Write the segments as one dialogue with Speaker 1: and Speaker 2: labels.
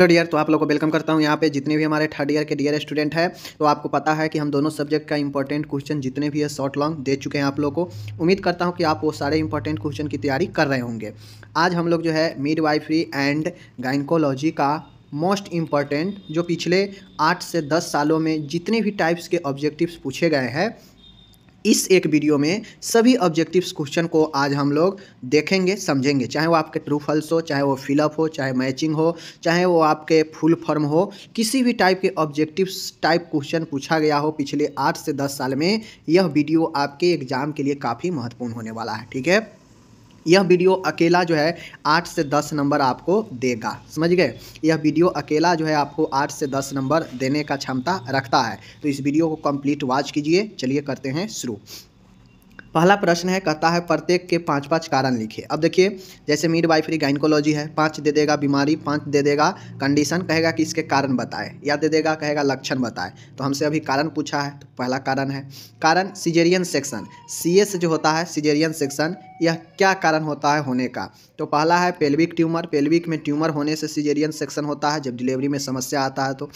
Speaker 1: third year तो आप लोगों को वेलकम करता हूँ यहाँ पे जितने भी हमारे थर्ड ईयर के डियर स्टूडेंट हैं तो आपको पता है कि हम दोनों सब्जेक्ट का इंपॉर्टेंट क्वेश्चन जितने भी है शॉर्ट लॉन्ग दे चुके हैं आप लोगों को उम्मीद करता हूँ कि आप वो सारे इंपॉर्टेंट क्वेश्चन की तैयारी कर रहे होंगे आज हम लोग जो है मिड वाइफरी एंड गाइनकोलॉजी का मोस्ट इम्पॉर्टेंट जो पिछले आठ से दस सालों में जितने भी टाइप्स के ऑब्जेक्टिव्स पूछे गए हैं इस एक वीडियो में सभी ऑब्जेक्टिव्स क्वेश्चन को आज हम लोग देखेंगे समझेंगे चाहे वो आपके ट्रू फॉल्स हो चाहे वो फिलअप हो चाहे मैचिंग हो चाहे वो आपके फुल फॉर्म हो किसी भी टाइप के ऑब्जेक्टिव्स टाइप क्वेश्चन पूछा गया हो पिछले आठ से दस साल में यह वीडियो आपके एग्जाम के लिए काफ़ी महत्वपूर्ण होने वाला है ठीक है यह वीडियो अकेला जो है आठ से दस नंबर आपको देगा समझ गए यह वीडियो अकेला जो है आपको आठ से दस नंबर देने का क्षमता रखता है तो इस वीडियो को कंप्लीट वॉच कीजिए चलिए करते हैं शुरू पहला प्रश्न है कहता है प्रत्येक के पाँच पाँच कारण लिखिए अब देखिए जैसे मीड वाइफरी गाइनकोलॉजी है पाँच दे देगा बीमारी पाँच दे देगा कंडीशन कहेगा कि इसके कारण बताए या दे देगा कहेगा लक्षण बताए तो हमसे अभी कारण पूछा है तो पहला कारण है कारण सिजेरियन सेक्शन सी जो होता है सिजेरियन सेक्शन यह क्या कारण होता है होने का तो पहला है पेल्विक ट्यूमर पेल्विक में ट्यूमर होने से सिजेरियन सेक्शन होता है जब डिलीवरी में समस्या आता है तो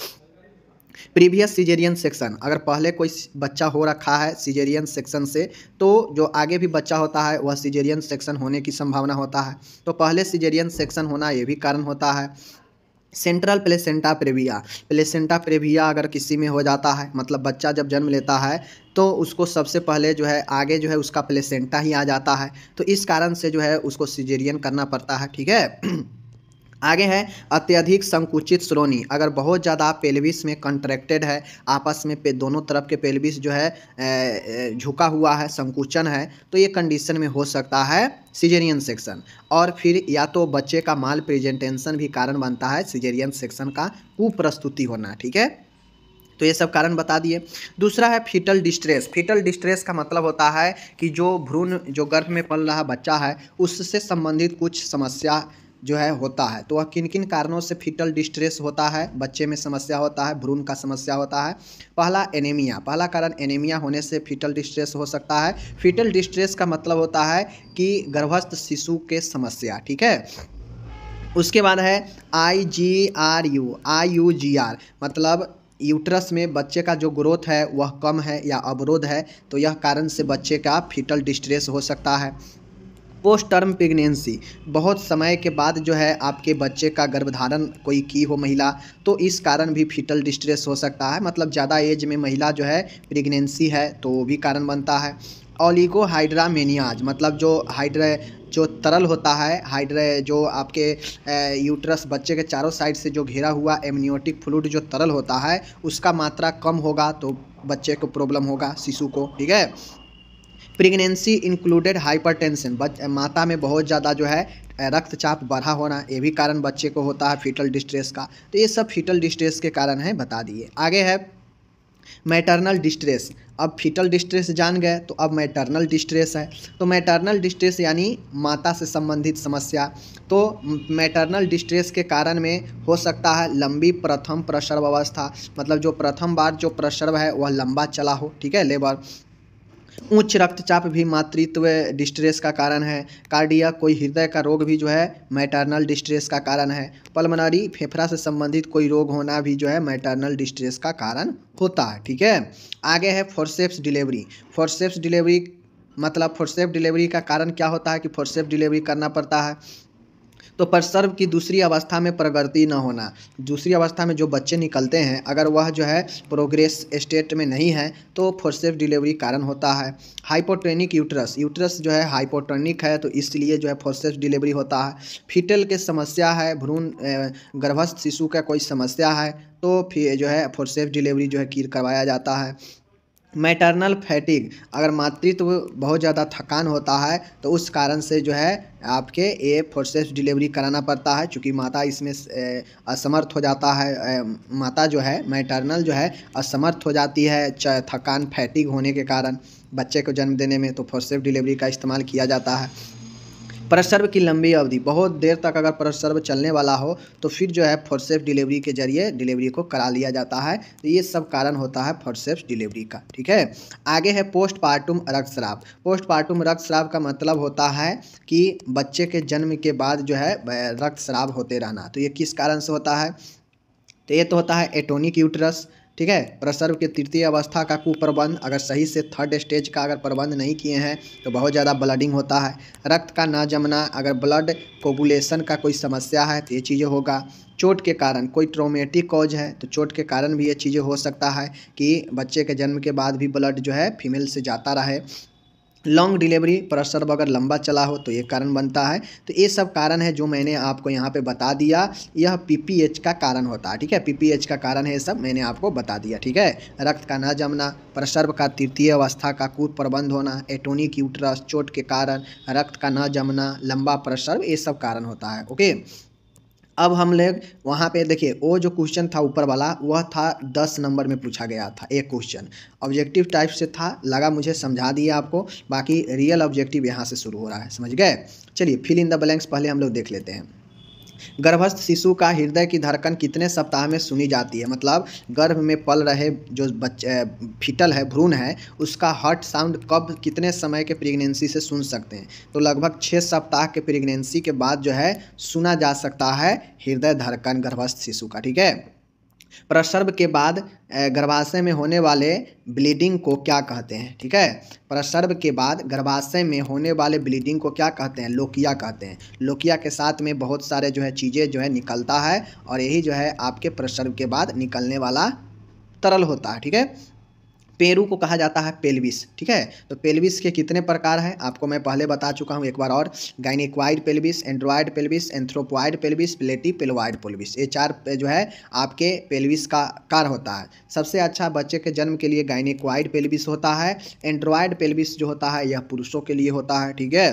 Speaker 1: प्रीवियस सीजेरियन सेक्शन अगर पहले कोई बच्चा हो रखा है सीजेरियन सेक्शन से तो जो आगे भी बच्चा होता है वह सीजेरियन सेक्शन होने की संभावना होता है तो पहले सीजेरियन सेक्शन होना ये भी कारण होता है central placenta previa placenta previa अगर किसी में हो जाता है मतलब बच्चा जब जन्म लेता है तो उसको सबसे पहले जो है आगे जो है उसका प्लेसेंटा ही आ जाता है तो इस कारण से जो है उसको सिजेरियन करना पड़ता है ठीक है आगे है अत्यधिक संकुचित श्रोणी अगर बहुत ज़्यादा पेल्विस पेलविस में कंट्रैक्टेड है आपस में पे दोनों तरफ के पेलविस जो है झुका हुआ है संकुचन है तो ये कंडीशन में हो सकता है सिजेरियन सेक्शन और फिर या तो बच्चे का माल प्रेजेंटेशन भी कारण बनता है सिजेरियन सेक्शन का कुप्रस्तुति होना ठीक है तो ये सब कारण बता दिए दूसरा है फीटल डिस्ट्रेस फीटल डिस्ट्रेस का मतलब होता है कि जो भ्रूण जो गर्भ में पल रहा बच्चा है उससे संबंधित कुछ समस्या जो है होता है तो वह किन किन कारणों से फिटल डिस्ट्रेस होता है बच्चे में समस्या होता है भ्रूण का समस्या होता है पहला एनेमिया पहला कारण एनेमिया होने से फीटल डिस्ट्रेस हो सकता है फिटल डिस्ट्रेस का मतलब होता है कि गर्भस्थ शिशु के समस्या ठीक है उसके बाद है I G R U I U G R मतलब यूट्रस में बच्चे का जो ग्रोथ है वह कम है या अवरोध है तो यह कारण से बच्चे का फिटल डिस्ट्रेस हो सकता है पोस्ट टर्म प्रेगनेंसी बहुत समय के बाद जो है आपके बच्चे का गर्भधारण कोई की हो महिला तो इस कारण भी फीटल डिस्ट्रेस हो सकता है मतलब ज़्यादा एज में महिला जो है प्रेगनेंसी है तो वो भी कारण बनता है ओलिगो हाइड्रामेनियाज मतलब जो हाइड्र जो तरल होता है हाइड्र जो आपके यूट्रस बच्चे के चारों साइड से जो घेरा हुआ एमनियोटिक फ्लूड जो तरल होता है उसका मात्रा कम होगा तो बच्चे को प्रॉब्लम होगा शिशु को ठीक है प्रेगनेंसी इंक्लूडेड हाइपरटेंशन माता में बहुत ज़्यादा जो है रक्तचाप बढ़ा होना ये भी कारण बच्चे को होता है फीटल डिस्ट्रेस का तो ये सब फीटल डिस्ट्रेस के कारण है बता दिए आगे है मैटरनल डिस्ट्रेस अब फीटल डिस्ट्रेस जान गए तो अब मैटरनल डिस्ट्रेस है तो मैटरनल डिस्ट्रेस यानी माता से संबंधित समस्या तो मैटरनल डिस्ट्रेस के कारण में हो सकता है लंबी प्रथम प्रसर्व अवस्था मतलब जो प्रथम बार जो प्रसर्व है वह लंबा चला हो ठीक है लेबर उच्च रक्तचाप भी मातृत्व डिस्ट्रेस का कारण है कार्डिया कोई हृदय का रोग भी जो है मैटर्नल डिस्ट्रेस का कारण है पलमनरी फेफड़ा से संबंधित कोई रोग होना भी जो है मैटर्नल डिस्ट्रेस का कारण होता है ठीक है आगे है फोरसेप्स डिलीवरी फोरसेप्स डिलीवरी मतलब फोरसेप डिलीवरी का कारण क्या होता है कि फोरसेप डिलीवरी करना पड़ता है तो प्रसर्व की दूसरी अवस्था में प्रगति न होना दूसरी अवस्था में जो बच्चे निकलते हैं अगर वह जो है प्रोग्रेस स्टेट में नहीं है तो फोर्सेफ डिलीवरी कारण होता है हाइपोट्रेनिक यूट्रस यूट्रस जो है हाइपोट्रेनिक है तो इसलिए जो है फोर्सेफ डिलीवरी होता है फीटल के समस्या है भ्रूण गर्भस्थ शिशु का कोई समस्या है तो फिर जो है फोर्सेफ डिलीवरी जो है कीर करवाया जाता है मैटरनल फैटिग अगर मातृत्व बहुत ज़्यादा थकान होता है तो उस कारण से जो है आपके ए फोर्सेस डिलीवरी कराना पड़ता है चूँकि माता इसमें असमर्थ हो जाता है माता जो है मैटरनल जो है असमर्थ हो जाती है थकान फैटिग होने के कारण बच्चे को जन्म देने में तो फोर्सेस डिलीवरी का इस्तेमाल किया जाता है परसर्व की लंबी अवधि बहुत देर तक अगर परसर्व चलने वाला हो तो फिर जो है फोरसेफ डिलीवरी के जरिए डिलीवरी को करा लिया जाता है तो ये सब कारण होता है फोरसेफ डिलीवरी का ठीक है आगे है पोस्ट पार्टुम रक्तस्राव पोस्ट पार्टुम रक्तस्राव का मतलब होता है कि बच्चे के जन्म के बाद जो है रक्तस्राव होते रहना तो ये किस कारण से होता है तो ये तो होता है एटोनिक यूटरस ठीक है प्रसर्व की तृतीय अवस्था का कुप्रबंध अगर सही से थर्ड स्टेज का अगर प्रबंध नहीं किए हैं तो बहुत ज़्यादा ब्लडिंग होता है रक्त का ना जमना अगर ब्लड कोबुलेशन का कोई समस्या है तो ये चीज़ें होगा चोट के कारण कोई ट्रोमेटिक कॉज है तो चोट के कारण भी ये चीज़ें हो सकता है कि बच्चे के जन्म के बाद भी ब्लड जो है फीमेल से जाता रहे लॉन्ग डिलीवरी पर अगर लंबा चला हो तो ये कारण बनता है तो ये सब कारण है जो मैंने आपको यहाँ पे बता दिया यह पीपीएच का कारण होता है ठीक है पीपीएच का कारण है ये सब मैंने आपको बता दिया ठीक है रक्त का न जमना प्रसर्व का तृतीय अवस्था का कुप्रबंध होना एटोनिक यूट्रस चोट के कारण रक्त का न जमना लंबा प्रसर्व ये सब कारण होता है ओके अब हम लोग वहाँ पे देखिए वो जो क्वेश्चन था ऊपर वाला वह था दस नंबर में पूछा गया था एक क्वेश्चन ऑब्जेक्टिव टाइप से था लगा मुझे समझा दिया आपको बाकी रियल ऑब्जेक्टिव यहाँ से शुरू हो रहा है समझ गए चलिए फिल इन द ब्लैंक्स पहले हम लोग देख लेते हैं गर्भस्थ शिशु का हृदय की धड़कन कितने सप्ताह में सुनी जाती है मतलब गर्भ में पल रहे जो बच्चे फिटल है भ्रूण है उसका हर्ट साउंड कब कितने समय के प्रेगनेंसी से सुन सकते हैं तो लगभग छः सप्ताह के प्रेगनेंसी के बाद जो है सुना जा सकता है हृदय धड़कन गर्भस्थ शिशु का ठीक है प्रसर्व के बाद गर्भाशय में होने वाले ब्लीडिंग को क्या कहते हैं ठीक है प्रसर्व के बाद गर्भाशय में होने वाले ब्लीडिंग को क्या कहते हैं लोकिया कहते हैं लोकिया के साथ में बहुत सारे जो है चीज़ें जो है निकलता है और यही जो है आपके प्रसर्व के बाद निकलने वाला तरल होता है ठीक है पेरू को कहा जाता है पेल्विस ठीक है तो पेल्विस के कितने प्रकार हैं आपको मैं पहले बता चुका हूँ एक बार और gynaecoid pelvis android pelvis anthropoid pelvis platypelloid pelvis ये चार जो है आपके पेल्विस का कार होता है सबसे अच्छा बच्चे के जन्म के लिए गाइनिक्वाइड पेल्विस होता है एंड्रॉयड पेल्विस जो होता है यह पुरुषों के लिए होता है ठीक है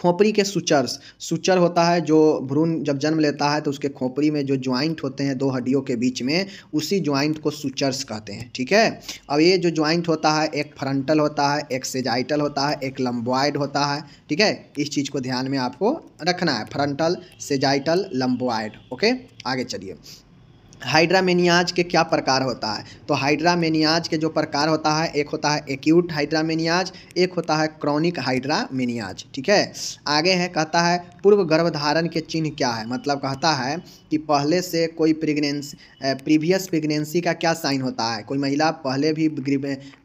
Speaker 1: खोपड़ी के सुचर्स सुचर होता है जो भ्रूण जब जन्म लेता है तो उसके खोपड़ी में जो ज्वाइंट होते हैं दो हड्डियों के बीच में उसी ज्वाइंट को सुचर्स कहते हैं ठीक है अब ये जो ज्वाइंट होता है एक फ्रंटल होता है एक सेजाइटल होता है एक लम्बॉयड होता है ठीक है इस चीज़ को ध्यान में आपको रखना है फ्रंटल सेजाइटल लम्बॉयड ओके आगे चलिए हाइड्रामेनियाज के क्या प्रकार होता है तो हाइड्रामेनियाज के जो प्रकार होता है एक होता है एक्यूट हाइड्रामेनियाज एक होता है क्रॉनिक हाइड्रामेनियाज ठीक है आगे है कहता है पूर्व गर्भधारण के चिन्ह क्या है मतलब कहता है कि पहले से कोई प्रेगनेंसी प्रीवियस प्रेगनेंसी का क्या साइन होता है कोई महिला पहले भी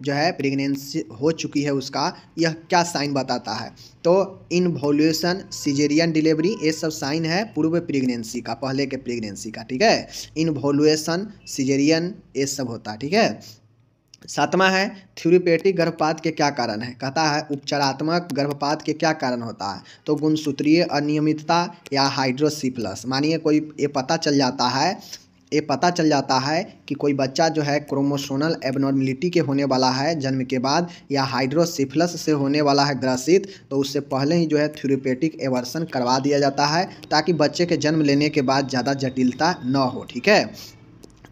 Speaker 1: जो है प्रेगनेंसी हो चुकी है उसका यह क्या साइन बताता है तो इनवोल्यूशन सीजेरियन डिलीवरी ये सब साइन है पूर्व प्रेगनेंसी का पहले के प्रेगनेंसी का ठीक है इनवोल्यूशन सीजेरियन ये सब होता है ठीक है सातवां है थ्यूरीपेटिक गर्भपात के क्या कारण है कहता है उपचारात्मक गर्भपात के क्या कारण होता है तो गुणसूत्रीय अनियमितता या हाइड्रोसिप्लस मानिए कोई ये पता चल जाता है ये पता चल जाता है कि कोई बच्चा जो है क्रोमोसोनल एबनॉर्मिलिटी के होने वाला है जन्म के बाद या हाइड्रोसिफिलस से होने वाला है ग्रसित तो उससे पहले ही जो है थ्यूरोपेटिक एवर्सन करवा दिया जाता है ताकि बच्चे के जन्म लेने के बाद ज़्यादा जटिलता न हो ठीक है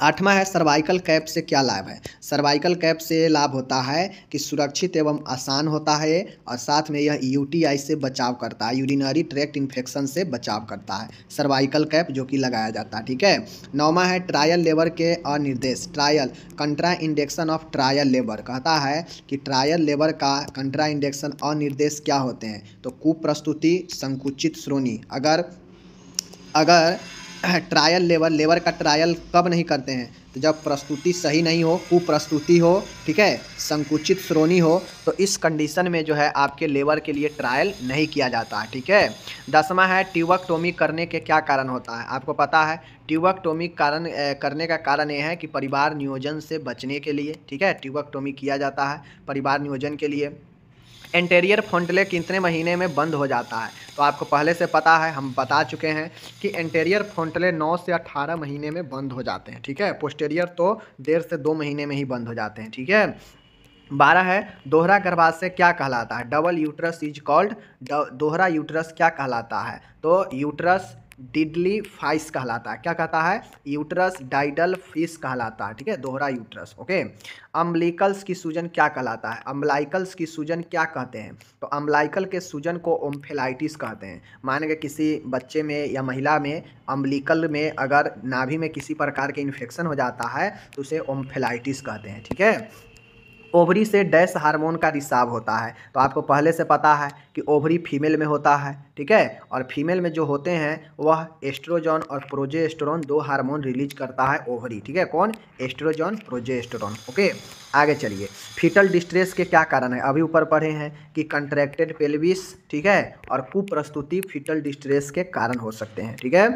Speaker 1: आठवां है सर्वाइकल कैप से क्या लाभ है सर्वाइकल कैप से लाभ होता है कि सुरक्षित एवं आसान होता है और साथ में यह यूटीआई से बचाव करता है यूरिनरी ट्रैक्ट इन्फेक्शन से बचाव करता है सर्वाइकल कैप जो कि लगाया जाता है ठीक है नौवा है ट्रायल लेबर के अनिर्देश trial contraindication of trial labour कहता है कि ट्रायल लेबर का कंट्रा इंडेक्शन अनिर्देश क्या होते हैं तो कुप्रस्तुति संकुचित श्रोणी अगर अगर ट्रायल लेबर लेवर का ट्रायल कब नहीं करते हैं तो जब प्रस्तुति सही नहीं हो कुप्रस्तुति हो ठीक है संकुचित श्रोणी हो तो इस कंडीशन में जो है आपके लेवर के लिए ट्रायल नहीं किया जाता है ठीक है दसवा है ट्यूबकटोमी करने के क्या कारण होता है आपको पता है ट्यूबकटोमी कारण करने का कारण यह है कि परिवार नियोजन से बचने के लिए ठीक है ट्यूबकटोमी किया जाता है परिवार नियोजन के लिए एंटेरियर फोन्टले कितने महीने में बंद हो जाता है तो आपको पहले से पता है हम बता चुके हैं कि एंटेरियर फोन्टले 9 से 18 महीने में बंद हो जाते हैं ठीक है पोस्टेरियर तो देर से दो महीने में ही बंद हो जाते हैं ठीक है बारह है दोहरा गर्भाशय क्या कहलाता है डबल यूट्रस इज कॉल्ड दोहरा यूट्रस क्या कहलाता है तो यूट्रस डिडली फाइस कहलाता है क्या कहता है यूट्रस डाइडल फिस कहलाता है ठीक है दोहरा यूट्रस ओके अम्बलिकल्स की सूजन क्या कहलाता है अम्बलाइकल्स की सूजन क्या कहते हैं तो अम्बलाइकल के सूजन को ओम्फेलाइटिस कहते हैं मान के किसी बच्चे में या महिला में अम्बलिकल में अगर नाभि में किसी प्रकार के इन्फेक्शन हो जाता है तो उसे ओम्फेलाइटिस कहते हैं ठीक है ओवरी से डैश हार्मोन का रिसाव होता है तो आपको पहले से पता है कि ओवरी फीमेल में होता है ठीक है और फीमेल में जो होते हैं वह एस्ट्रोजन और प्रोजेस्टोरॉन दो हार्मोन रिलीज करता है ओवरी ठीक है कौन एस्ट्रोजन प्रोजेस्टोरॉन ओके आगे चलिए फीटल डिस्ट्रेस के क्या कारण है अभी ऊपर पढ़े हैं कि कंट्रैक्टेड पेल्विस ठीक है और कुप्रस्तुति फीटल डिस्ट्रेस के कारण हो सकते हैं ठीक है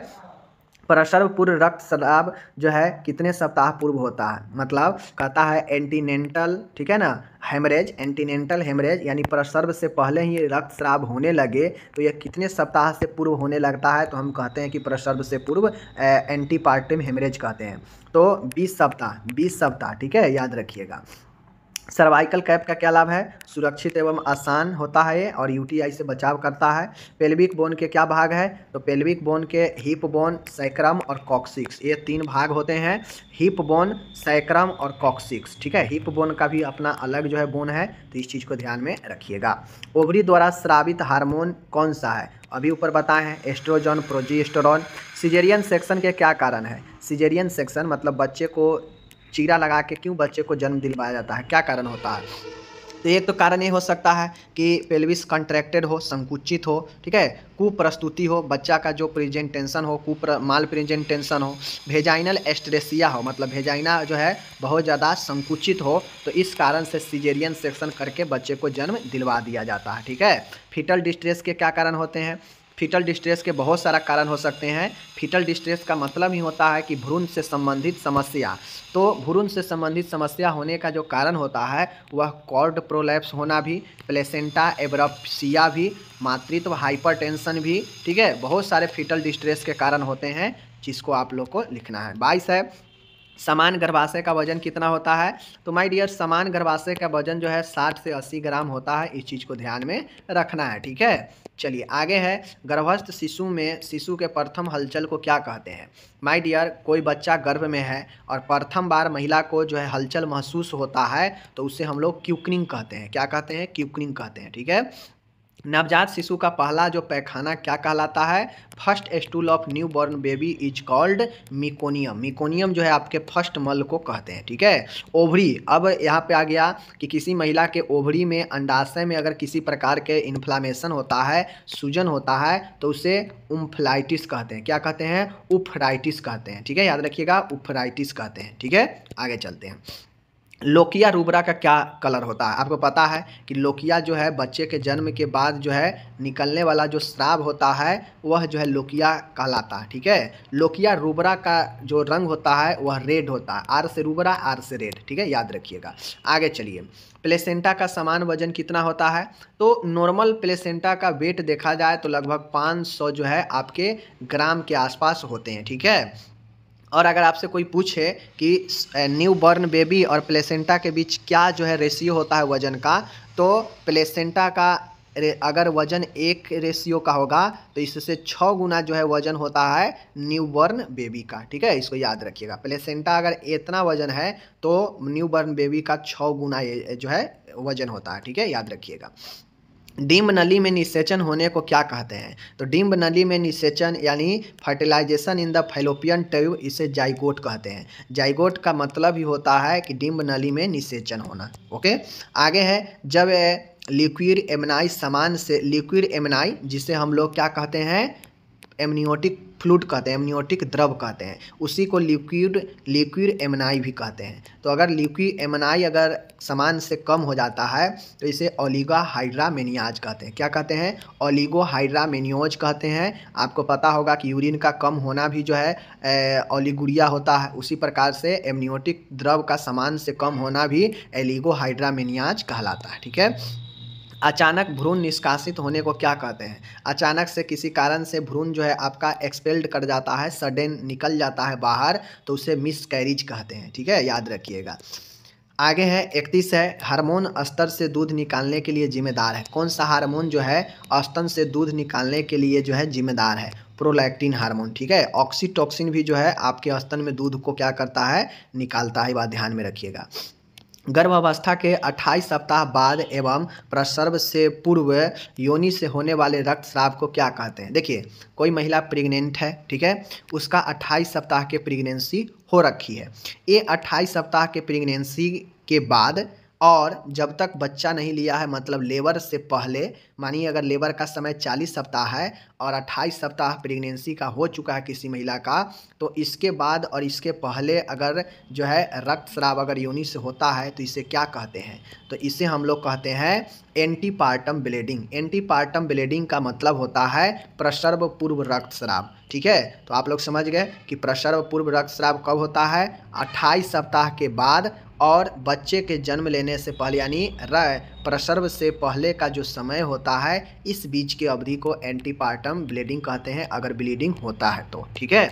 Speaker 1: प्रसर्व पूर्व रक्त श्राव जो है कितने सप्ताह पूर्व होता है मतलब कहता है एंटीनेंटल ठीक है ना हेमरेज एंटीनेंटल हेमरेज यानी प्रसर्व से पहले ही रक्त श्राव होने लगे तो यह कितने सप्ताह से पूर्व होने लगता है तो हम कहते हैं कि प्रसर्व से पूर्व एंटीपार्टिम हेमरेज कहते हैं तो 20 सप्ताह 20 सप्ताह ठीक है याद रखिएगा सर्वाइकल कैप का क्या लाभ है सुरक्षित एवं आसान होता है और यूटीआई से बचाव करता है पेल्विक बोन के क्या भाग है तो पेल्विक बोन के हिप बोन सैक्रम और कॉक्सिक्स ये तीन भाग होते हैं हिप बोन सैक्रम और कॉक्सिक्स ठीक है हिप बोन का भी अपना अलग जो है बोन है तो इस चीज़ को ध्यान में रखिएगा ओवरी द्वारा श्रावित हारमोन कौन सा है अभी ऊपर बताए हैं एस्ट्रोजन प्रोजीस्टोरॉन सिजेरियन सेक्शन के क्या कारण है सिजेरियन सेक्शन मतलब बच्चे को चीरा लगा के क्यों बच्चे को जन्म दिलवाया जाता है क्या कारण होता है तो एक तो कारण ये हो सकता है कि पेल्विस कंट्रैक्टेड हो संकुचित हो ठीक है कुप्रस्तुति हो बच्चा का जो प्रेजेंटेशन हो कुप्र माल प्रेजेंटेशन हो भेजाइनल एस्ट्रेसिया हो मतलब भेजाइना जो है बहुत ज़्यादा संकुचित हो तो इस कारण से सीजेरियन सेक्शन करके बच्चे को जन्म दिलवा दिया जाता है ठीक है फिटल डिस्ट्रेस के क्या कारण होते हैं फीटल डिस्ट्रेस के बहुत सारा कारण हो सकते हैं फीटल डिस्ट्रेस का मतलब ही होता है कि भ्रूण से संबंधित समस्या तो भ्रूण से संबंधित समस्या होने का जो कारण होता है वह कॉर्ड प्रोलैप्स होना भी प्लेसेंटा एब्रप्सिया भी मातृत्व हाइपरटेंशन भी ठीक है बहुत सारे फीटल डिस्ट्रेस के कारण होते हैं जिसको आप लोग को लिखना है बाईस है समान गर्भाशय का वजन कितना होता है तो माय डियर समान गर्भाशय का वजन जो है 60 से 80 ग्राम होता है इस चीज़ को ध्यान में रखना है ठीक है चलिए आगे है गर्भस्थ शिशु में शिशु के प्रथम हलचल को क्या कहते हैं माय डियर कोई बच्चा गर्भ में है और प्रथम बार महिला को जो है हलचल महसूस होता है तो उसे हम लोग क्यूकनिंग कहते हैं क्या कहते हैं क्यूकनिंग कहते हैं ठीक है नवजात शिशु का पहला जो पैखाना क्या कहलाता है first stool of new born baby is called meconium meconium जो है आपके फर्स्ट मल को कहते हैं ठीक है ओभरी अब यहाँ पे आ गया कि किसी महिला के ओभरी में अंडाशय में अगर किसी प्रकार के इन्फ्लामेशन होता है सूजन होता है तो उसे उम्फ्लाइटिस कहते हैं क्या कहते हैं उफराइटिस कहते हैं ठीक है याद रखिएगा उफराइटिस कहते हैं ठीक है आगे चलते हैं लोकिया रूबरा का क्या कलर होता है आपको पता है कि लोकिया जो है बच्चे के जन्म के बाद जो है निकलने वाला जो श्राव होता है वह जो है लोकिया कहलाता है ठीक है लोकिया रूबरा का जो रंग होता है वह रेड होता है आर से रूबरा आर से रेड ठीक है याद रखिएगा आगे चलिए प्लेसेंटा का समान वजन कितना होता है तो नॉर्मल प्लेसेंटा का वेट देखा जाए तो लगभग पाँच जो है आपके ग्राम के आसपास होते हैं ठीक है और अगर आपसे कोई पूछे कि न्यू बॉर्न बेबी और प्लेसेंटा के बीच क्या जो है रेशियो होता है वज़न का तो प्लेसेंटा का अगर वज़न एक रेशियो का होगा तो इससे छः गुना जो है वज़न होता है न्यू बॉर्न बेबी का ठीक है इसको याद रखिएगा प्लेसेंटा अगर इतना वज़न है तो न्यू बॉर्न बेबी का छः गुना जो है वज़न होता है ठीक है याद रखिएगा डिम्ब नली में निषेचन होने को क्या कहते हैं तो डिम्ब नली में निषेचन यानी fertilisation in the fallopian tube इसे जाइगोट कहते हैं जाइगोट का मतलब ही होता है कि डिम्ब नली में निषेचन होना ओके आगे है जब लिक्विड एमनाई समान से लिक्विड एमनाई जिसे हम लोग क्या कहते हैं एमनियोटिक फ्लूड कहते हैं एमनियोटिक द्रव कहते हैं उसी को लिक्विड लिक्विड एमनाई भी कहते हैं तो अगर लिक्विड एमनाई अगर समान से कम हो जाता है तो इसे ओलिगा हाइड्रामेनियाज कहते हैं क्या कहते हैं ओलिगो हाइड्रामेनियोज कहते हैं आपको पता होगा कि यूरिन का कम होना भी जो है ओलिगुरिया होता है उसी प्रकार से एमनियोटिक द्रव का समान से कम होना भी एलिगो हाइड्रामेनियाज कहलाता है ठीक है अचानक भ्रूण निष्कासित होने को क्या कहते हैं अचानक से किसी कारण से भ्रूण जो है आपका एक्सपेल्ड कर जाता है सडन निकल जाता है बाहर तो उसे मिस कैरिज कहते हैं ठीक है याद रखिएगा आगे है इकतीस है हार्मोन स्तर से दूध निकालने के लिए जिम्मेदार है कौन सा हार्मोन जो है स्तन से दूध निकालने के लिए जो है जिम्मेदार है प्रोलैक्टिन हार्मोन ठीक है ऑक्सीटॉक्सिन भी जो है आपके स्तन में दूध को क्या करता है निकालता है बात ध्यान में रखिएगा गर्भावस्था के 28 सप्ताह बाद एवं प्रसर्व से पूर्व योनि से होने वाले रक्तस्राव को क्या कहते हैं देखिए कोई महिला प्रेग्नेंट है ठीक है उसका 28 सप्ताह के प्रेग्नेंसी हो रखी है ये 28 सप्ताह के प्रेग्नेंसी के बाद और जब तक बच्चा नहीं लिया है मतलब लेबर से पहले मानिए अगर लेबर का समय चालीस सप्ताह है और अट्ठाईस सप्ताह प्रेगनेंसी का हो चुका है किसी महिला का तो इसके बाद और इसके पहले अगर जो है रक्त श्राव अगर योनि से होता है तो इसे क्या कहते हैं तो इसे हम लोग कहते हैं एंटीपार्टम ब्लेडिंग एंटीपार्टम ब्लेडिंग का मतलब होता है प्रसर्व पूर्व रक्त श्राव ठीक है तो आप लोग समझ गए कि प्रसर्व पूर्व रक्त श्राव कब होता है अट्ठाईस सप्ताह के बाद और बच्चे के जन्म लेने से पहले यानी प्रसर्व से पहले का जो समय होता होता है इस बीज की अवधि को एंटीपार्टम ब्लीडिंग कहते हैं अगर ब्लीडिंग होता है तो ठीक है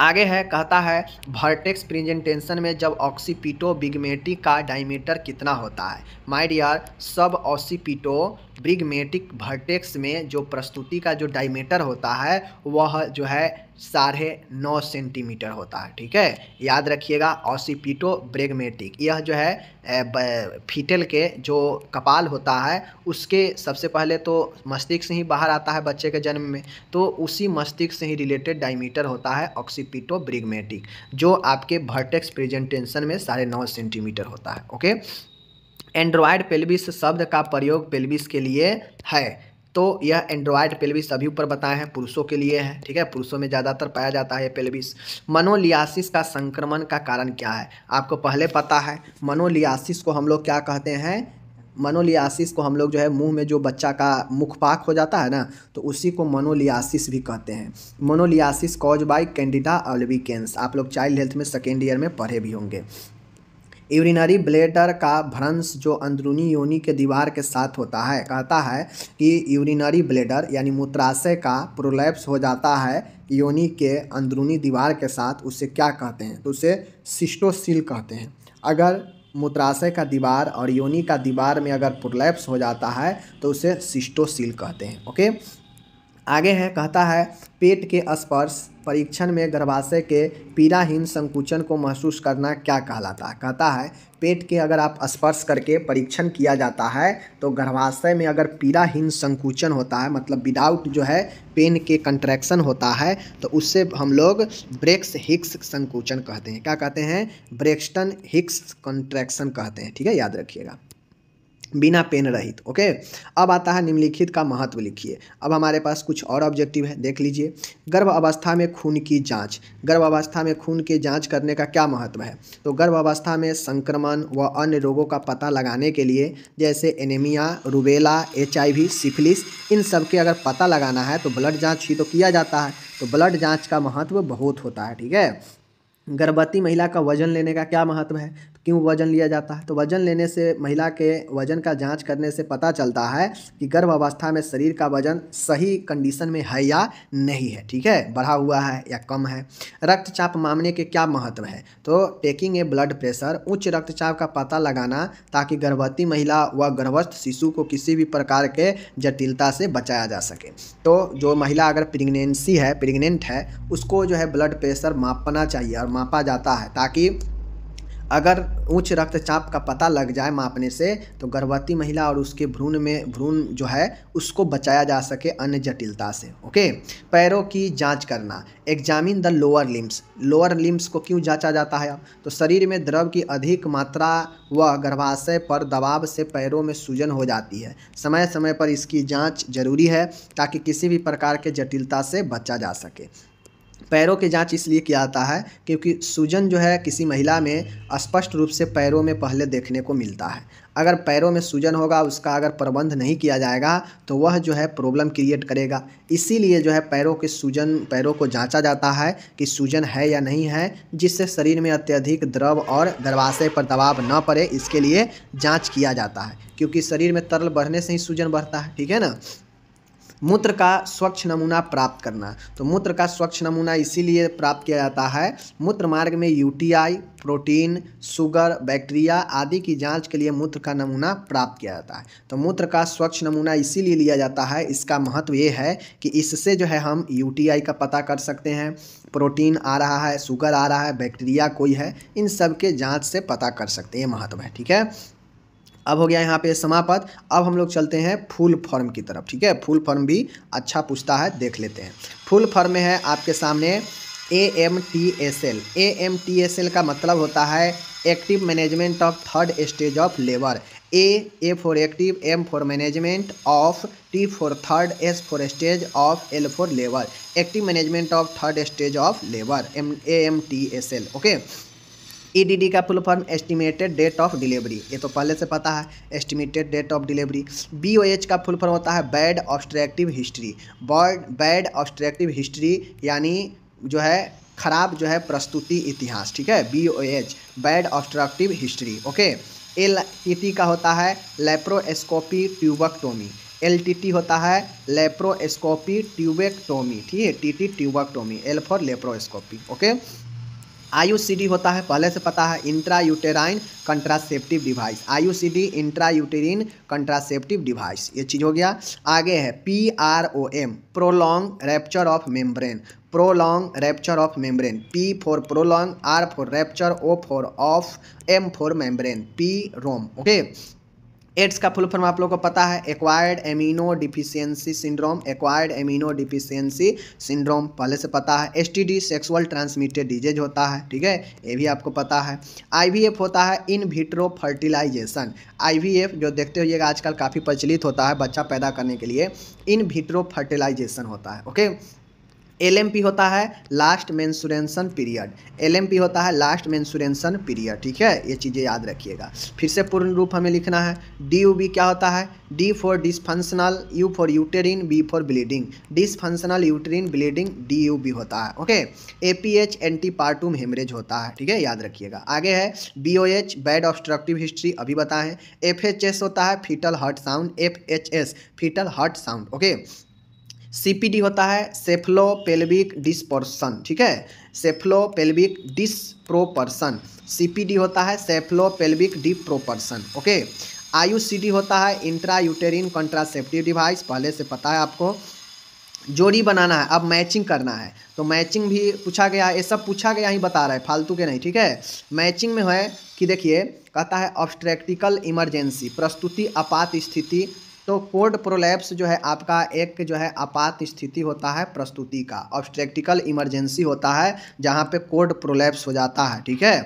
Speaker 1: आगे है कहता है भर्टेक्स प्रेजेंटेशन में जब ऑक्सीपिटो बिगमेटिक का डायमीटर कितना होता है माय डियर सब ऑक्सीपीटो ब्रिगमेटिक भर्टेक्स में जो प्रस्तुति का जो डायमीटर होता है वह जो है साढ़े नौ सेंटीमीटर होता है ठीक है याद रखिएगा ऑसिपिटो ब्रेगमेटिक यह जो है फीटल के जो कपाल होता है उसके सबसे पहले तो मस्तिष्क से ही बाहर आता है बच्चे के जन्म में तो उसी मस्तिष्क से ही रिलेटेड डायमीटर होता है ऑक्सी पिटो ब्रिगमेटिक जो आपके भर्टेक्स प्रेजेंटेशन में साढ़े नौ सेंटीमीटर होता है ओके एंड्रॉयड पेल्विस शब्द का प्रयोग पेल्विस के लिए है तो यह एंड्रॉयड पेल्विस सभी ऊपर बताए हैं पुरुषों के लिए है ठीक है पुरुषों में ज़्यादातर पाया जाता है पेल्विस मनोलियासिस का संक्रमण का कारण क्या है आपको पहले पता है मनोलियासिस को हम लोग क्या कहते हैं मनोलियासिस को हम लोग जो है मुंह में जो बच्चा का मुख पाक हो जाता है ना तो उसी को मनोलियासिस भी कहते हैं moniliasis cause by Candida albicans आप लोग चाइल्ड हेल्थ में सेकेंड ईयर में पढ़े भी होंगे यूरिनरी ब्लेडर का भ्रंश जो अंदरूनी योनि के दीवार के साथ होता है कहता है कि यूरिनरी ब्लेडर यानी मूत्राशय का प्रोलैप्स हो जाता है योनि के अंदरूनी दीवार के साथ उसे क्या कहते हैं तो उसे सिस्टोसिल कहते हैं अगर मूत्राशय का दीवार और योनि का दीवार में अगर प्रोलैप्स हो जाता है तो उसे सिस्टोसील कहते हैं ओके आगे है कहता है पेट के स्पर्श परीक्षण में गर्भाशय के पीड़ाहीन संकुचन को महसूस करना क्या कहलाता है कहता है पेट के अगर आप स्पर्श करके परीक्षण किया जाता है तो गर्भाशय में अगर पीड़ाहीन संकुचन होता है मतलब विदाउट जो है पेन के कंट्रैक्शन होता है तो उससे हम लोग ब्रेक्स हिक्स संकुचन कहते हैं क्या कहते हैं ब्रेक्सटन हिक्स कंट्रैक्शन कहते हैं ठीक है याद रखिएगा बिना पेन रहित ओके अब आता है निम्नलिखित का महत्व लिखिए अब हमारे पास कुछ और ऑब्जेक्टिव है देख लीजिए गर्भ अवस्था में खून की जांच गर्भ अवस्था में खून की जांच करने का क्या महत्व है तो गर्भ अवस्था में संक्रमण व अन्य रोगों का पता लगाने के लिए जैसे एनेमिया रूबेला एच सिफिलिस इन सब के अगर पता लगाना है तो ब्लड जाँच ही तो किया जाता है तो ब्लड जाँच का महत्व बहुत होता है ठीक है गर्भवती महिला का वजन लेने का क्या महत्व है क्यों वजन लिया जाता है तो वजन लेने से महिला के वजन का जांच करने से पता चलता है कि गर्भ अवस्था में शरीर का वजन सही कंडीशन में है या नहीं है ठीक है बढ़ा हुआ है या कम है रक्तचाप मामले के क्या महत्व है तो टेकिंग ए ब्लड प्रेशर उच्च रक्तचाप का पता लगाना ताकि गर्भवती महिला व गर्भस्थ शिशु को किसी भी प्रकार के जटिलता से बचाया जा सके तो जो महिला अगर प्रेगनेंसी है प्रेगनेंट है उसको जो है ब्लड प्रेशर मापना चाहिए और मापा जाता है ताकि अगर उच्च रक्तचाप का पता लग जाए मापने से तो गर्भवती महिला और उसके भ्रूण में भ्रूण जो है उसको बचाया जा सके अन्य जटिलता से ओके पैरों की जांच करना examine the lower limbs lower limbs को क्यों जांचा जाता है तो शरीर में द्रव की अधिक मात्रा व गर्भाशय पर दबाव से पैरों में सूजन हो जाती है समय समय पर इसकी जाँच जरूरी है ताकि किसी भी प्रकार के जटिलता से बचा जा सके पैरों की जांच इसलिए किया जाता है क्योंकि सूजन जो है किसी महिला में स्पष्ट रूप से पैरों में पहले देखने को मिलता है अगर पैरों में सूजन होगा उसका अगर प्रबंध नहीं किया जाएगा तो वह जो है प्रॉब्लम क्रिएट करेगा इसीलिए जो है पैरों के सूजन पैरों को जांचा जाता है कि सूजन है या नहीं है जिससे शरीर में अत्यधिक द्रव और गर्भाशय पर दबाव न पड़े इसके लिए जाँच किया जाता है क्योंकि शरीर में तरल बढ़ने से ही सूजन बढ़ता है ठीक है ना मूत्र का स्वच्छ नमूना प्राप्त करना तो मूत्र का स्वच्छ नमूना इसीलिए प्राप्त किया जाता है मूत्र मार्ग में यूटीआई प्रोटीन शुगर बैक्टीरिया आदि की जांच के लिए मूत्र का नमूना प्राप्त किया जाता है तो मूत्र का स्वच्छ नमूना इसीलिए लिया जाता है इसका महत्व ये है कि इससे जो है हम यू का पता कर सकते हैं प्रोटीन आ रहा है शुगर आ रहा है बैक्टीरिया कोई है इन सब के जाँच से पता कर सकते हैं ये महत्व है ठीक है अब हो गया यहाँ पे समापद अब हम लोग चलते हैं फुल फॉर्म की तरफ ठीक है फुल फॉर्म भी अच्छा पूछता है देख लेते हैं फुल फॉर्म में है आपके सामने A M T S L A M T S L का मतलब होता है active management of third stage of labour A A for active M for management of T for third S for stage of L for labour active management of third stage of labour M A M T S L okay E e का full form estimated date of delivery ये तो पहले से पता है estimated date of delivery B का full form होता है bad obstructive history bird bad obstructive history यानी जो है खराब जो है प्रस्तुति इतिहास ठीक है B O H bad obstructive history okay L T T का होता है laparoscopy tubectomy L T T होता है लेप्रोस्कोपी ट्यूबेक्टोमी ठीक है T T tubectomy L for laparoscopy okay IUCD होता है पहले से पता है intrauterine contraceptive device intra intrauterine contraceptive device ये चीज़ हो गया आगे है P R O M prolong rupture of membrane prolong rupture of membrane P for prolong are for rupture O for of M for membrane P ROM okay AIDS का full form आप लोगों को पता है acquired amino deficiency syndrome acquired amino deficiency syndrome पहले से पता है एसटीडी सेक्सुअल ट्रांसमिटेड डिजीज होता है ठीक है ये भी आपको पता है आईवीएफ होता है इन विट्रो फर्टिलाइजेशन आईवीएफ जो देखते होइएगा आजकल काफ़ी प्रचलित होता है बच्चा पैदा करने के लिए इन विट्रो फर्टिलाइजेशन होता है ओके एलएमपी होता है लास्ट मेंसुरेंसन पीरियड एलएमपी होता है लास्ट मेंसुरेंसन पीरियड ठीक है ये चीज़ें याद रखिएगा फिर से पूर्ण रूप हमें लिखना है डी यू बी क्या होता है D for dysfunctional U for uterine B for bleeding dysfunctional uterine bleeding D U B होता है okay A P H antepartum haemorrhage होता है ठीक है याद रखिएगा आगे है B O H bad obstructive history अभी बताएं एफ एच एस होता है fetal heart sound F H S fetal heart sound okay CPD होता है सेफ्लो पेल्विक डिस्पोर्सन ठीक है सेफ्लो पेल्विक डिसप्रोपर्सन सीपीडी होता है cephalopelvic disproportion okay IUCD होता है इंट्रा यूटेरिन कंट्रासेप्टिव डिवाइस पहले से पता है आपको जोड़ी बनाना है अब मैचिंग करना है तो मैचिंग भी पूछा गया ये सब पूछा गया ही बता रहा है फालतू के नहीं ठीक है मैचिंग में है कि देखिए कहता है ऑब्स्ट्रेक्टिकल इमरजेंसी प्रस्तुति आपात स्थिति तो कोड प्रोलैप्स जो है आपका एक जो है आपात स्थिति होता है प्रस्तुति का ऑब्स्ट्रेक्टिकल इमरजेंसी होता है जहाँ पे कोड प्रोलैप्स हो जाता है ठीक है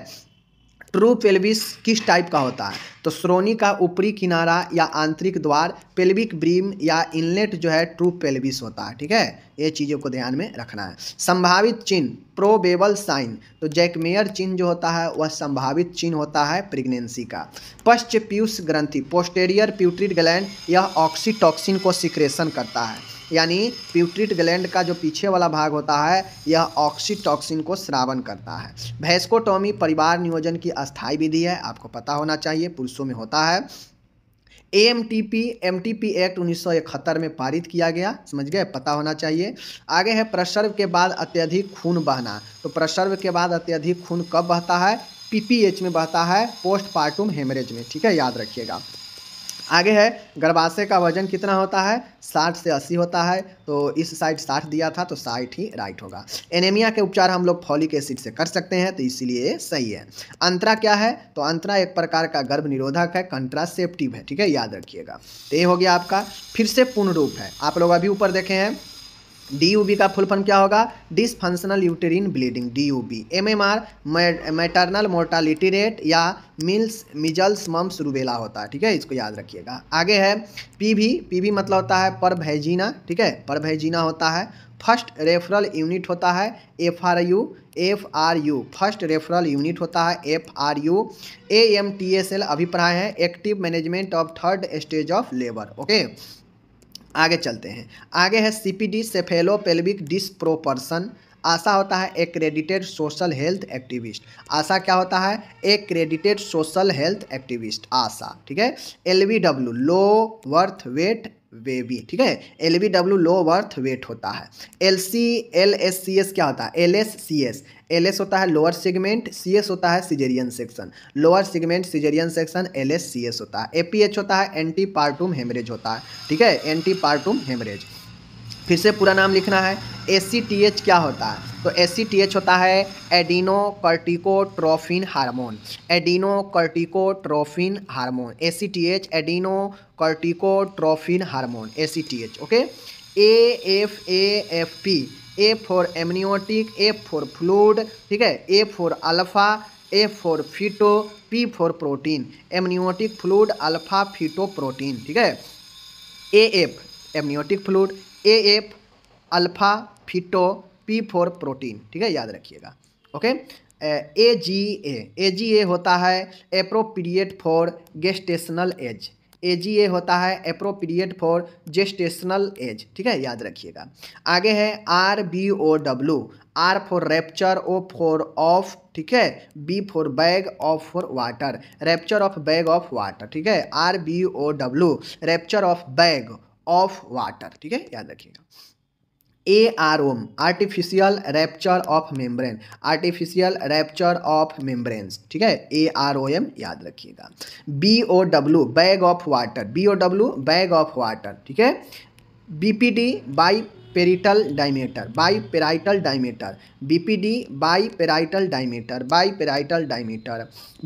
Speaker 1: ट्रू पेल्विस किस टाइप का होता है तो श्रोणी का ऊपरी किनारा या आंतरिक द्वार पेल्विक ब्रीम या इनलेट जो है ट्रू पेल्विस होता है ठीक है ये चीज़ों को ध्यान में रखना है संभावित चिन्ह प्रोबेबल साइन तो जैकमेयर चिन्ह जो होता है वह संभावित चिन्ह होता है प्रेगनेंसी का पश्च पीयूष ग्रंथि पोस्टेरियर प्यूट्रिड ग्लैंड यह ऑक्सीटॉक्सिन को सिक्रेशन करता है यानी प्यूट्रिट ग्लैंड का जो पीछे वाला भाग होता है यह ऑक्सीटॉक्सिन को श्रावण करता है भैस्कोटोमी परिवार नियोजन की अस्थायी विधि है आपको पता होना चाहिए पुरुषों में होता है A M T P M T P Act उन्नीस में पारित किया गया समझ गए पता होना चाहिए आगे है प्रसर्व के बाद अत्यधिक खून बहना तो प्रसर्व के बाद अत्यधिक खून कब बहता है पीपीएच में बहता है पोस्ट पार्टूम हेमरेज में ठीक है याद रखिएगा आगे है गर्भाशय का वजन कितना होता है साठ से अस्सी होता है तो इस साइड साठ दिया था तो साठ ही राइट होगा एनेमिया के उपचार हम लोग फॉलिक एसिड से कर सकते हैं तो इसीलिए सही है अंतरा क्या है तो अंतरा एक प्रकार का गर्भ निरोधक है कंट्रासेप्टिव है ठीक है याद रखिएगा तो ये हो गया आपका फिर से पूर्ण रूप है आप लोग अभी ऊपर देखे हैं डी का फुल फॉर्म क्या होगा dysfunctional uterine bleeding D U B M M R maternal mortality rate या मिल्स मिजल्स मम्स रूबेला होता है ठीक है इसको याद रखिएगा आगे है पी भी पी भी मतलब होता है पर भैजीना ठीक है पर भैजीना होता है फर्स्ट रेफरल यूनिट होता है F R U F R U first referral unit होता है F R U A M T S L अभी पढ़ाए हैं active management of third stage of labour okay आगे चलते हैं आगे है C P D cephalopelvic disproportion ASHA होता है accredited social health activist ASHA क्या होता है accredited social health activist ASHA ठीक है L V W low worth wait way B ठीक है L B W low birth weight होता है L C L S C S क्या होता है L S C S L S होता है लोअर सेगमेंट सी एस होता है caesarean section lower segment caesarean section L S C S होता है ए पी एच होता है एंटी पार्टूम हेमरेज होता है ठीक है एंटी पार्टूम हेमरेज फिर से पूरा नाम लिखना है एच क्या होता है तो एस होता है adreno corticotrophin hormone adreno corticotrophin hormone H adreno corticotrophin hormone H okay A F A F P A for amniotic A for fluid ठीक है A for alpha A for feto P for protein amniotic fluid alpha feto protein ठीक है A F amniotic fluid A F alpha feto P for protein ठीक है याद रखिएगा okay A G A A G A होता है appropriate for gestational age A G A होता है एप्रोप्रिएट फॉर जेस्टेशनल एज ठीक है याद रखिएगा आगे है R B O W R for rupture O for of ठीक है B for bag of for water rupture of bag of water ठीक है R B O W rupture of bag of water ठीक है याद रखिएगा A R O M artificial rupture of membrane artificial rupture of membranes ठीक है A R O M याद रखिएगा B O W bag of water B O W bag of water ठीक है B P D biparietal diameter biparietal diameter B P D biparietal diameter biparietal diameter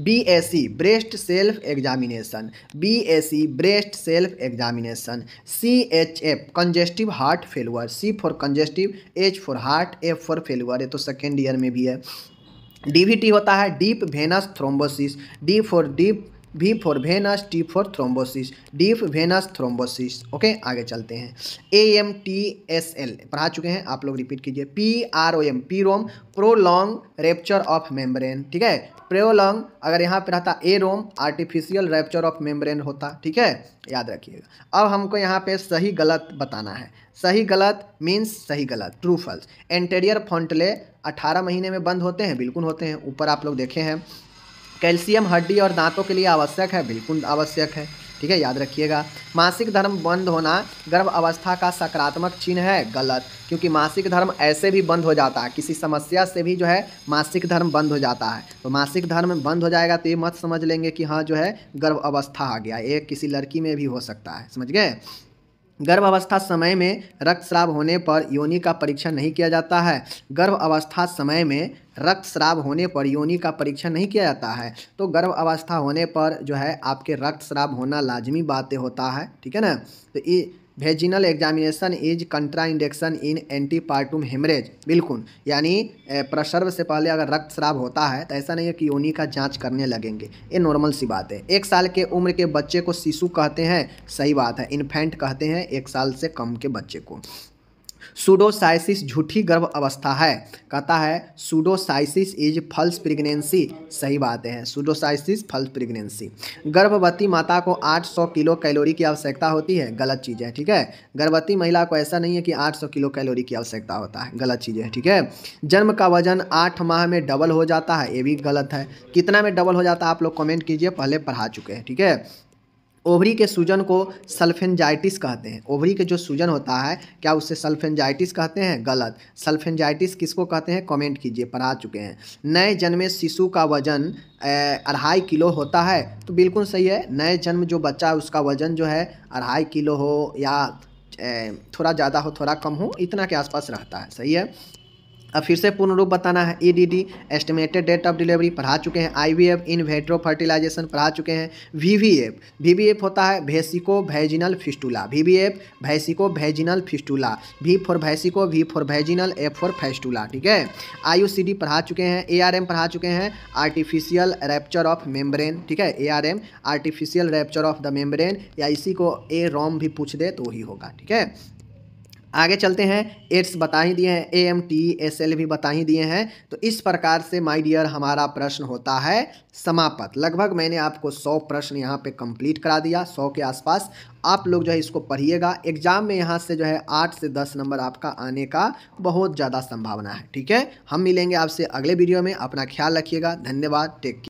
Speaker 1: B A C breast self examination B A C breast self examination C H F congestive heart failure C for congestive H for heart F for failure ये तो second year में भी है T होता है deep venous thrombosis D for deep V for venous T for thrombosis deep venous thrombosis okay आगे चलते हैं A M T S L पढ़ा चुके हैं आप लोग रिपीट कीजिए P R O M P ROM prolong rupture of membrane ठीक है प्रोलॉन्ग अगर यहाँ पे रहता A ROM artificial rupture of membrane होता ठीक है याद रखिएगा अब हमको यहाँ पे सही गलत बताना है सही गलत मीन्स सही गलत ट्रूफल्स एंटेरियर फॉन्टले अठारह महीने में बंद होते हैं बिल्कुल होते हैं ऊपर आप लोग देखे हैं कैल्शियम हड्डी और दांतों के लिए आवश्यक है बिल्कुल आवश्यक है ठीक है याद रखिएगा मासिक धर्म बंद होना गर्भ अवस्था का सकारात्मक चिन्ह है गलत क्योंकि मासिक धर्म ऐसे भी बंद हो जाता है किसी समस्या से भी जो है मासिक धर्म बंद हो जाता है तो मासिक धर्म बंद हो जाएगा तो ये मत समझ लेंगे कि हाँ जो है गर्भ अवस्था आ गया ये किसी लड़की में भी हो सकता है समझ गए गर्भ अवस्था समय में रक्तस्राव होने पर योनि का परीक्षण नहीं किया जाता है गर्भ अवस्था समय में रक्तस्राव होने पर योनि का परीक्षण नहीं किया जाता है तो गर्भ अवस्था होने पर जो है आपके रक्तस्राव होना लाजमी बातें होता है ठीक है ना तो ये vaginal examination is contraindication in antepartum haemorrhage बिल्कुल यानी प्रसर्व से पहले अगर रक्त श्राव होता है तो ऐसा नहीं है कि योनि का जांच करने लगेंगे ये नॉर्मल सी बात है एक साल के उम्र के बच्चे को शिशु कहते हैं सही बात है इन्फेंट कहते हैं एक साल से कम के बच्चे को सूडोसाइसिस झूठी गर्भ अवस्था है कहता है सूडोसाइसिस इज फल्स प्रेगनेंसी सही बात है सूडोसाइसिस फल्स प्रेगनेंसी गर्भवती माता को 800 किलो कैलोरी की आवश्यकता होती है गलत चीज़ है ठीक है गर्भवती महिला को ऐसा नहीं है कि 800 किलो कैलोरी की आवश्यकता होता है गलत चीज़ है ठीक है जन्म का वजन आठ माह में डबल हो जाता है ये भी गलत है कितना में डबल हो जाता है आप लोग कॉमेंट कीजिए पहले पढ़ा चुके हैं ठीक है ओवरी के सूजन को सल्फेंजाइटिस कहते हैं ओवरी के जो सूजन होता है क्या उससे सल्फेंजाइटिस कहते हैं गलत सल्फेंजाइटिस किसको कहते हैं कमेंट कीजिए पढ़ा चुके हैं नए जन्मे शिशु का वजन अढ़ाई किलो होता है तो बिल्कुल सही है नए जन्म जो बच्चा उसका वजन जो है अढ़ाई किलो हो या थोड़ा ज़्यादा हो थोड़ा कम हो इतना के आसपास रहता है सही है अब फिर से पूर्ण रूप बताना है EDD estimated date of delivery पढ़ा चुके हैं आईवीएफ इन वेट्रो फर्टिलाइजेशन पढ़ा चुके हैं वीवीएफ वीवीएफ होता है vesico vaginal fistula VVF vesico vaginal fistula V for vesico V for vaginal F for fistula ठीक है डी पढ़ा चुके हैं एम पढ़ा चुके हैं आर्टिफिशियल रैप्चर ऑफ मेम्ब्रेन ठीक है M artificial rupture of the membrane या इसी को ए रॉम भी पूछ दे तो वही होगा ठीक है आगे चलते हैं एड्स बता ही दिए हैं A M T S L भी बता ही दिए हैं तो इस प्रकार से माय डियर हमारा प्रश्न होता है समापत लगभग मैंने आपको सौ प्रश्न यहाँ पे कंप्लीट करा दिया सौ के आसपास आप लोग जो है इसको पढ़िएगा एग्जाम में यहाँ से जो है आठ से दस नंबर आपका आने का बहुत ज़्यादा संभावना है ठीक है हम मिलेंगे आपसे अगले वीडियो में अपना ख्याल रखिएगा धन्यवाद टेक